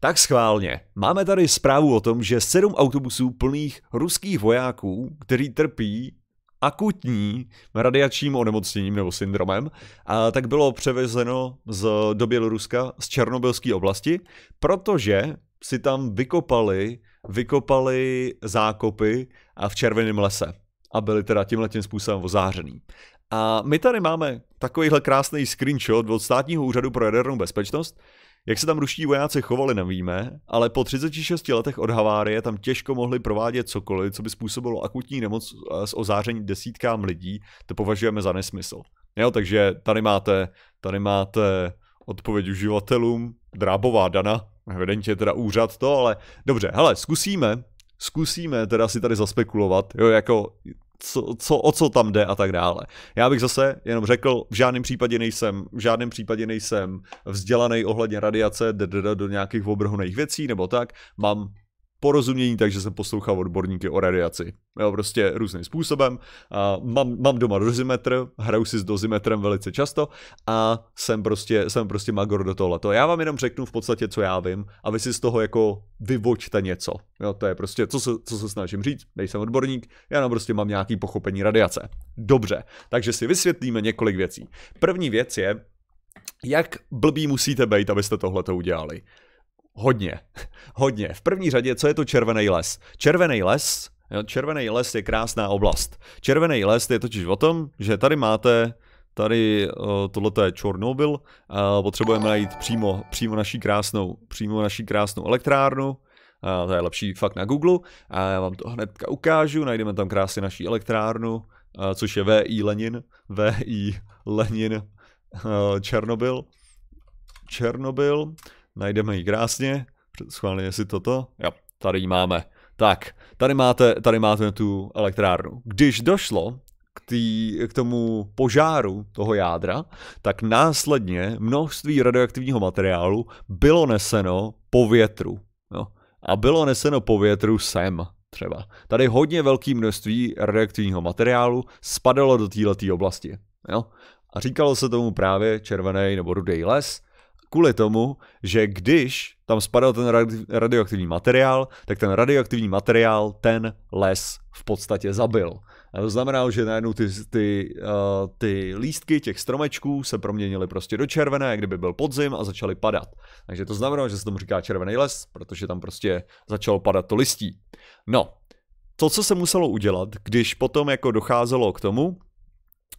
Tak schválně. Máme tady zprávu o tom, že sedm autobusů plných ruských vojáků, který trpí akutní radiačním onemocněním nebo syndromem, a tak bylo převezeno z, do Běloruska z Černobylské oblasti, protože si tam vykopali, vykopali zákopy a v červeném lese a byli teda tím způsobem ozářený. A my tady máme takovýhle krásný screenshot od státního úřadu pro jadernou bezpečnost, jak se tam ruští vojáci chovali, nevíme, ale po 36 letech od havárie tam těžko mohli provádět cokoliv, co by způsobilo akutní nemoc s ozáření desítkám lidí, to považujeme za nesmysl. Jo, takže tady máte, tady máte odpověď uživatelům, drábová dana, evidentně teda úřad to, ale dobře, hele, zkusíme, zkusíme teda si tady zaspekulovat, jo, jako co, co, o co tam jde a tak dále. Já bych zase jenom řekl, v žádném případě nejsem, v žádném případě nejsem vzdělaný ohledně radiace do nějakých obrhuných věcí nebo tak. Mám porozumění, takže jsem poslouchal odborníky o radiaci. Jo, prostě různým způsobem. A mám, mám doma dozimetr, hraju si s dozimetrem velice často a jsem prostě, jsem prostě magor do tohle. Já vám jenom řeknu v podstatě, co já vím a vy si z toho jako vyvočte něco. Jo, to je prostě, co se, co se snažím říct, nejsem odborník, já jenom prostě mám nějaký pochopení radiace. Dobře, takže si vysvětlíme několik věcí. První věc je, jak blbý musíte být, abyste tohle to udělali. Hodně, hodně. V první řadě, co je to červený les? Červený les, červený les je krásná oblast. Červený les je totiž o tom, že tady máte Tady tohle je Černobyl. Potřebujeme najít přímo, přímo, naší krásnou, přímo naší krásnou elektrárnu. To je lepší fakt na Google. A já vám to hnedka ukážu. Najdeme tam krásně naší elektrárnu, což je VI Lenin. VI Lenin Černobyl. Černobyl. Najdeme ji krásně. Schválně, jestli toto. Jo, tady ji máme. Tak, tady máte, tady máte tu elektrárnu. Když došlo k, tý, k tomu požáru toho jádra, tak následně množství radioaktivního materiálu bylo neseno po větru. Jo. No, a bylo neseno po větru sem třeba. Tady hodně velké množství radioaktivního materiálu spadalo do této oblasti. Jo. A říkalo se tomu právě červený nebo rudý les, kvůli tomu, že když tam spadal ten radioaktivní materiál, tak ten radioaktivní materiál ten les v podstatě zabil. A to znamená, že najednou ty, ty, uh, ty lístky těch stromečků se proměnily prostě do červené, jak kdyby byl podzim a začaly padat. Takže to znamená, že se tomu říká červený les, protože tam prostě začalo padat to listí. No, to, co se muselo udělat, když potom jako docházelo k tomu,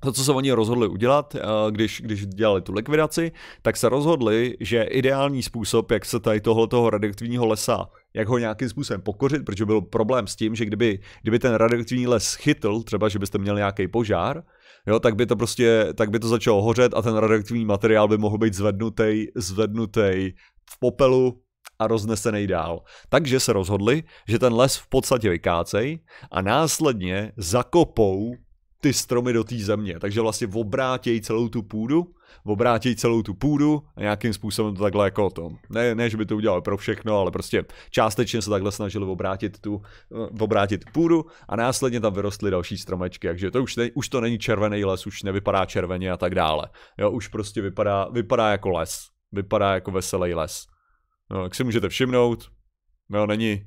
to, co se oni rozhodli udělat, eh, když, když dělali tu likvidaci, tak se rozhodli, že ideální způsob, jak se tady tohoto radioaktivního lesa, jak ho nějakým způsobem pokořit, protože byl problém s tím, že kdyby, kdyby ten radioaktivní les chytl, třeba že byste měli nějaký požár, jo, tak by to prostě, tak by to začalo hořet a ten radioaktivní materiál by mohl být zvednutý, zvednutý v popelu, a roznesený dál. Takže se rozhodli, že ten les v podstatě vykácej a následně zakopou ty stromy do té země. Takže vlastně obrátějí celou tu půdu, obrátějí celou tu půdu a nějakým způsobem to takhle jako to. Ne, ne, že by to udělali pro všechno, ale prostě částečně se takhle snažili obrátit tu, eh, obrátit půdu a následně tam vyrostly další stromečky. Takže to už, ne, už to není červený les, už nevypadá červeně a tak dále. Jo, už prostě vypadá, vypadá jako les. Vypadá jako veselý les. No, jak si můžete všimnout, no, není,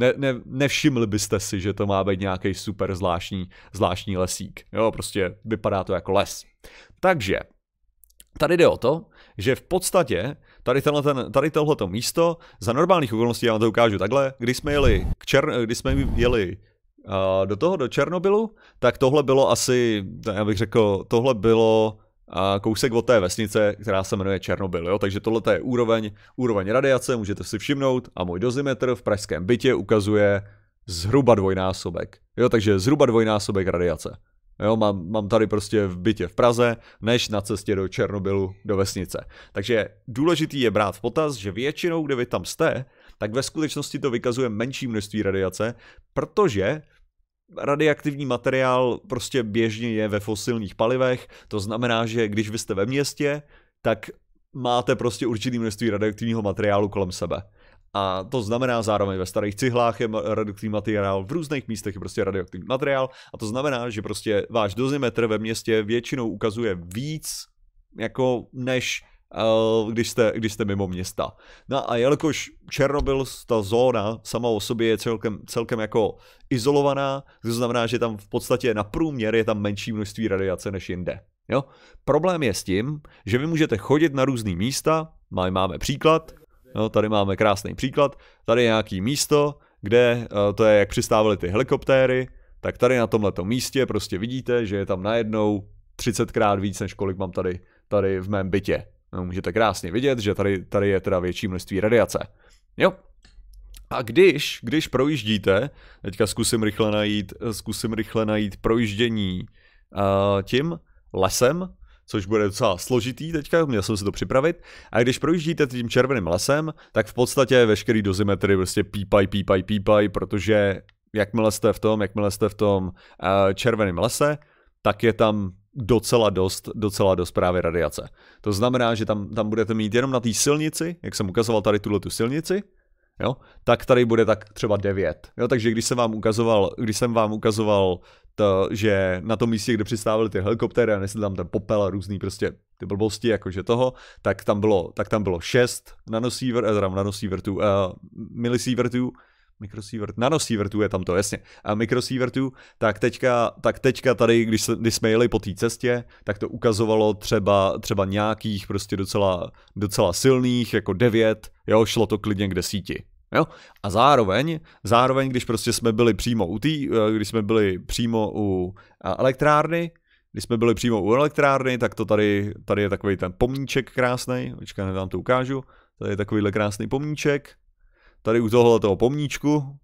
ne, ne, nevšimli byste si, že to má být nějaký super zvláštní, zvláštní lesík. Jo, prostě vypadá to jako les. Takže tady jde o to, že v podstatě tady, tenhle, ten, tady tohleto místo za normálních okolností, já vám to ukážu takhle, když jsme jeli, k čer, když jsme jeli uh, do toho, do Černobylu, tak tohle bylo asi, já bych řekl, tohle bylo kousek od té vesnice, která se jmenuje Černobyl. Jo? Takže tohle je úroveň, úroveň radiace, můžete si všimnout a můj dozimetr v pražském bytě ukazuje zhruba dvojnásobek. Jo, takže zhruba dvojnásobek radiace. Jo, mám, mám tady prostě v bytě v Praze, než na cestě do Černobylu do vesnice. Takže důležitý je brát v potaz, že většinou, kde vy tam jste, tak ve skutečnosti to vykazuje menší množství radiace, protože radioaktivní materiál prostě běžně je ve fosilních palivech, to znamená, že když vy jste ve městě, tak máte prostě určitý množství radioaktivního materiálu kolem sebe. A to znamená zároveň ve starých cihlách je radioaktivní materiál, v různých místech je prostě radioaktivní materiál a to znamená, že prostě váš dozimetr ve městě většinou ukazuje víc jako než Eh, když jste, když jste mimo města. No a jelikož Černobyl, ta zóna sama o sobě je celkem, celkem jako izolovaná, to znamená, že tam v podstatě na průměr je tam menší množství radiace než jinde. Jo? Problém je s tím, že vy můžete chodit na různý místa, máme příklad, no, tady máme krásný příklad, tady je nějaký místo, kde eh, to je, jak přistávaly ty helikoptéry, tak tady na tomto místě prostě vidíte, že je tam najednou 30krát víc, než kolik mám tady, tady v mém bytě. No, můžete krásně vidět, že tady, tady je teda větší množství radiace. Jo. A když, když projíždíte, teďka zkusím rychle najít, zkusím rychle najít projíždění uh, tím lesem, což bude docela složitý teďka, měl jsem si to připravit. A když projíždíte tím červeným lesem, tak v podstatě veškerý dozimetry prostě pípaj pípaj pípaj, protože jakmile jste v tom, jakmile jste v tom uh, červeném lese, tak je tam docela dost, docela dost právě radiace. To znamená, že tam, tam budete mít jenom na té silnici, jak jsem ukazoval tady tuhle tu silnici, jo, tak tady bude tak třeba 9. Jo, takže když jsem vám ukazoval, když jsem vám ukazoval to, že na tom místě, kde přistávaly ty helikoptéry a nesli tam ten popel a různý prostě ty blbosti, jakože toho, tak tam bylo, tak tam bylo 6 nanosievertů, eh, teda nanosívertů, eh, Microsievert, nanosievertů je tam to, jasně. A mikrosievertů, tak teďka, tak teďka tady, když, se, když jsme jeli po té cestě, tak to ukazovalo třeba, třeba nějakých prostě docela, docela silných, jako devět. jo, šlo to klidně k desíti. Jo? A zároveň, zároveň, když prostě jsme byli přímo u tý, eh, když jsme byli přímo u eh, elektrárny, když jsme byli přímo u elektrárny, tak to tady, tady je takový ten pomníček krásný, počkej, hned vám to ukážu, tady je takovýhle krásný pomníček, tady u tohle toho pomníčku,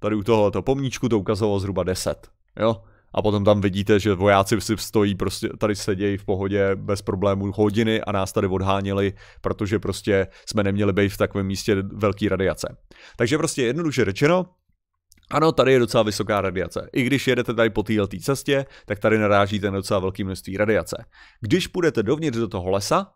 tady u tohle toho pomníčku to ukazovalo zhruba 10, jo. A potom tam vidíte, že vojáci si stojí, prostě tady sedějí v pohodě bez problémů hodiny a nás tady odháněli, protože prostě jsme neměli být v takovém místě velký radiace. Takže prostě jednoduše řečeno, ano, tady je docela vysoká radiace. I když jedete tady po této cestě, tak tady narážíte na docela velké množství radiace. Když půjdete dovnitř do toho lesa,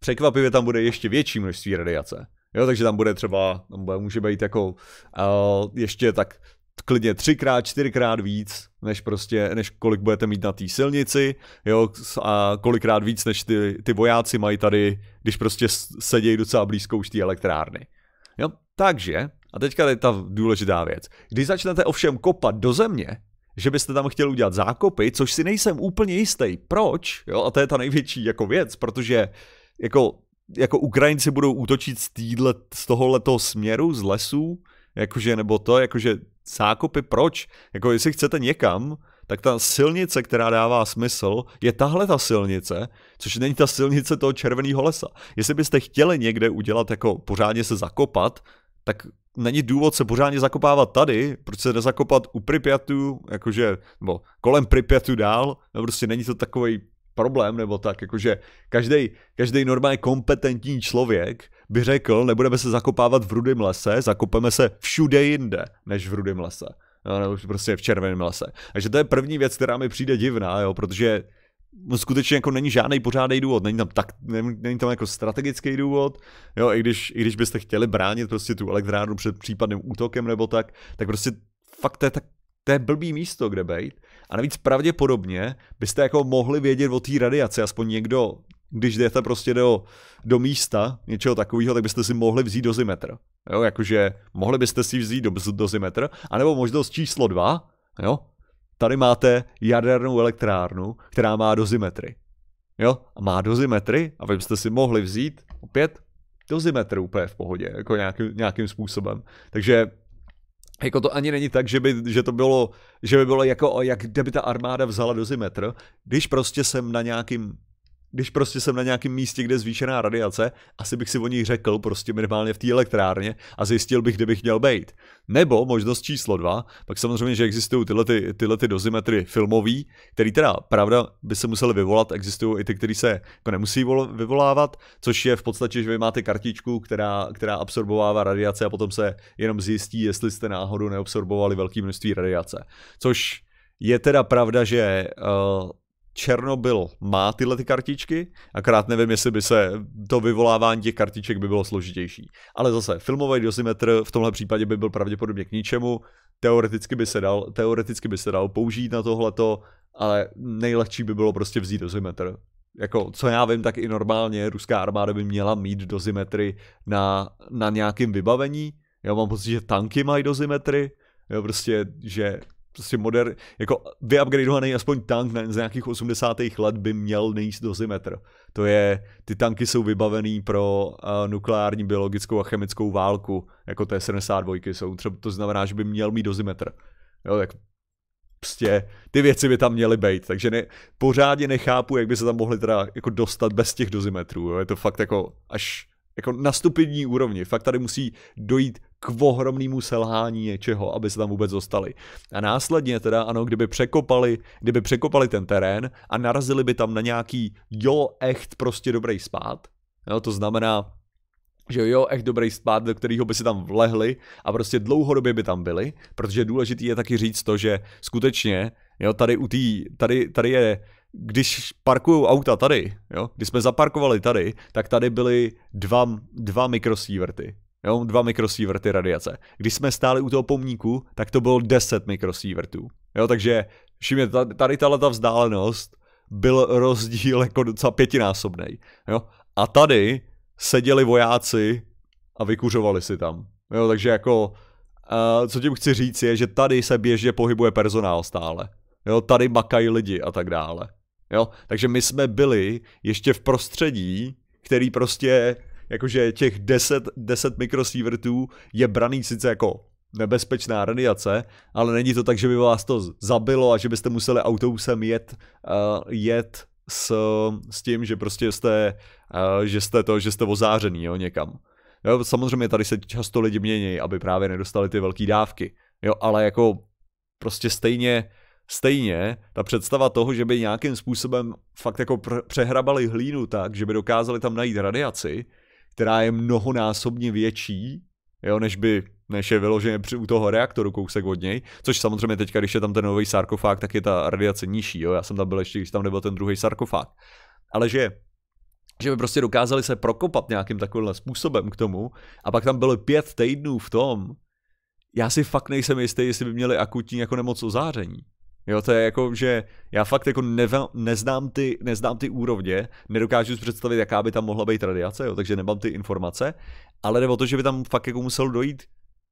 překvapivě tam bude ještě větší množství radiace. Jo, takže tam bude třeba, tam bude, může být jako uh, ještě tak klidně třikrát, čtyřikrát víc, než prostě, než kolik budete mít na té silnici, jo, a kolikrát víc, než ty, ty vojáci mají tady, když prostě sedějí docela blízko už té elektrárny. Jo, takže, a teďka je ta důležitá věc. Když začnete ovšem kopat do země, že byste tam chtěli udělat zákopy, což si nejsem úplně jistý. Proč? Jo, a to je ta největší jako věc, protože jako jako Ukrajinci budou útočit z, týhle, z tohoto směru, z lesů, jakože, nebo to, jakože zákopy, proč? Jako, jestli chcete někam, tak ta silnice, která dává smysl, je tahle ta silnice, což není ta silnice toho červeného lesa. Jestli byste chtěli někde udělat, jako pořádně se zakopat, tak není důvod se pořádně zakopávat tady, proč se nezakopat u Pripyatu, jakože, nebo kolem Pripyatu dál, no prostě není to takový problém, nebo tak, jakože každý každý normálně kompetentní člověk by řekl, nebudeme se zakopávat v rudém lese, zakopeme se všude jinde, než v rudém lese. No, nebo prostě v červeném lese. Takže to je první věc, která mi přijde divná, jo, protože skutečně jako není žádný pořádný důvod, není tam, tak, není tam jako strategický důvod, jo, i když, i když byste chtěli bránit prostě tu elektrárnu před případným útokem nebo tak, tak prostě fakt to je tak to je blbý místo, kde být. A navíc pravděpodobně byste jako mohli vědět o té radiaci, aspoň někdo, když jdete prostě do, do místa něčeho takového, tak byste si mohli vzít dozimetr. Jo, jakože mohli byste si vzít do, dozimetr, anebo možnost číslo dva, jo, tady máte jadernou elektrárnu, která má dozimetry. Jo, a má dozimetry a vy byste si mohli vzít opět dozimetr úplně v pohodě, jako nějaký, nějakým způsobem. Takže jako to ani není tak, že by, že to bylo, že by bylo jako, jak kdyby ta armáda vzala do když prostě jsem na nějakým když prostě jsem na nějakém místě, kde je zvýšená radiace, asi bych si o ní řekl prostě minimálně v té elektrárně a zjistil bych, kde bych měl být. Nebo možnost číslo dva, pak samozřejmě, že existují tyhle, ty, tyhle ty dozimetry filmový, který teda, pravda, by se museli vyvolat, existují i ty, které se jako nemusí vyvolávat, což je v podstatě, že vy máte kartičku, která, která absorbovává radiace a potom se jenom zjistí, jestli jste náhodou neabsorbovali velké množství radiace. Což je teda pravda, že uh, Černobyl má tyhle ty kartičky, Akrát nevím, jestli by se to vyvolávání těch kartiček by bylo složitější. Ale zase, filmový dosimetr v tomhle případě by byl pravděpodobně k ničemu, teoreticky by se dal, teoreticky by se dal použít na tohleto, ale nejlehčí by bylo prostě vzít dosimetr. Jako, co já vím, tak i normálně ruská armáda by měla mít dozimetry na, na nějakém vybavení. Já mám pocit, že tanky mají dozimetry, jo, prostě, že prostě modern, jako vyupgradeovaný aspoň tank ne, z nějakých 80. let by měl nejít dozimetr. To je, ty tanky jsou vybavený pro uh, nukleární, biologickou a chemickou válku, jako té 72 jsou, třeba to znamená, že by měl mít dozimetr. Jo, tak prostě ty věci by tam měly být, takže ne, pořádně nechápu, jak by se tam mohli teda jako dostat bez těch dozimetrů, jo. je to fakt jako až jako na stupidní úrovni, fakt tady musí dojít k ohromnému selhání něčeho, aby se tam vůbec dostali. A následně teda, ano, kdyby překopali, kdyby překopali ten terén a narazili by tam na nějaký jo, echt prostě dobrý spát, jo, to znamená, že jo, echt dobrý spát, do kterého by si tam vlehli a prostě dlouhodobě by tam byli, protože důležitý je taky říct to, že skutečně, jo, tady u tý, tady, tady je když parkují auta tady, jo, když jsme zaparkovali tady, tak tady byly dva, dva mikrosíverty. Jo, dva mikrosieverty radiace. Když jsme stáli u toho pomníku, tak to bylo 10 mikrosievertů. Jo, takže všimně, tady tahle ta vzdálenost byl rozdíl jako docela pětinásobný. Jo? A tady seděli vojáci a vykuřovali si tam. Jo, takže jako, uh, co tím chci říct je, že tady se běžně pohybuje personál stále. Jo, tady makají lidi a tak dále. Jo, takže my jsme byli ještě v prostředí, který prostě jakože těch 10, 10 mikrosievertů je braný sice jako nebezpečná radiace, ale není to tak, že by vás to zabilo a že byste museli autobusem jet, uh, jet s, s tím, že prostě jste, uh, že jste to, že jste ozářený jo, někam. Jo, samozřejmě tady se často lidi mění, aby právě nedostali ty velké dávky. Jo, ale jako prostě stejně, stejně ta představa toho, že by nějakým způsobem fakt jako pr- přehrabali hlínu tak, že by dokázali tam najít radiaci, která je mnohonásobně větší, jo, než by než je vyloženě u toho reaktoru kousek od něj, což samozřejmě teďka, když je tam ten nový sarkofág, tak je ta radiace nižší, jo, já jsem tam byl ještě, když tam nebyl ten druhý sarkofág. Ale že že by prostě dokázali se prokopat nějakým takovým způsobem k tomu a pak tam byly pět týdnů v tom, já si fakt nejsem jistý, jestli by měli akutní jako nemoc o záření. Jo, to je jako, že já fakt jako neva, neznám, ty, neznám ty úrovně, nedokážu si představit, jaká by tam mohla být radiace, jo, takže nemám ty informace, ale nebo to, že by tam fakt jako musel dojít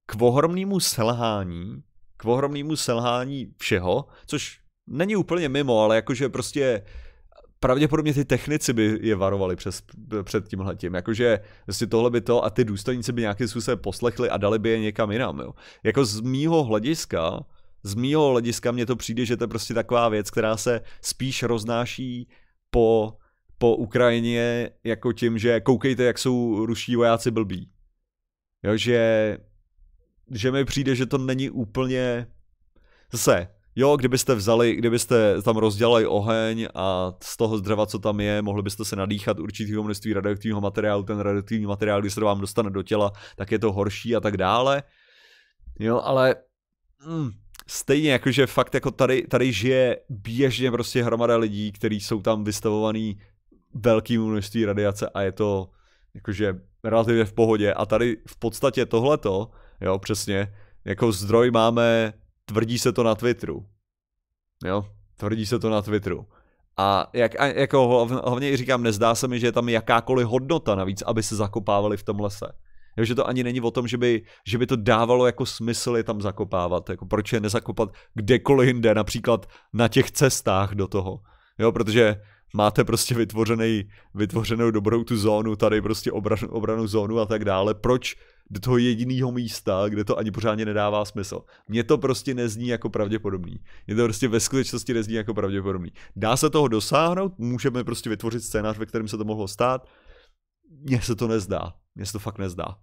k ohromnému selhání, k ohromnému selhání všeho, což není úplně mimo, ale jakože prostě pravděpodobně ty technici by je varovali přes, před tím. Jakože si tohle by to a ty důstojníci by nějakým způsobem poslechli a dali by je někam jinam. Jo. Jako z mýho hlediska z mýho hlediska mě to přijde, že to je prostě taková věc, která se spíš roznáší po, po Ukrajině jako tím, že koukejte, jak jsou ruští vojáci blbí. Jo, že, že mi přijde, že to není úplně... Zase, jo, kdybyste vzali, kdybyste tam rozdělali oheň a z toho dřeva, co tam je, mohli byste se nadýchat určitého množství radioaktivního materiálu, ten radioaktivní materiál, když se vám dostane do těla, tak je to horší a tak dále. Jo, ale... Mm, stejně jako, že fakt jako tady, tady žije běžně prostě hromada lidí, kteří jsou tam vystavovaný velkým množství radiace a je to jakože relativně v pohodě. A tady v podstatě tohleto, jo, přesně, jako zdroj máme, tvrdí se to na Twitteru. Jo, tvrdí se to na Twitteru. A, jak, jako hlavně říkám, nezdá se mi, že je tam jakákoliv hodnota navíc, aby se zakopávali v tom lese že to ani není o tom, že by, že by to dávalo jako smysl je tam zakopávat. Jako proč je nezakopat kdekoliv jinde, například na těch cestách do toho. Jo, protože máte prostě vytvořený, vytvořenou dobrou tu zónu, tady prostě obranu, obranu zónu a tak dále. Proč do toho jediného místa, kde to ani pořádně nedává smysl. Mně to prostě nezní jako pravděpodobný. Mně to prostě ve skutečnosti nezní jako pravděpodobný. Dá se toho dosáhnout, můžeme prostě vytvořit scénář, ve kterém se to mohlo stát. Mně se to nezdá. Mně se to fakt nezdá.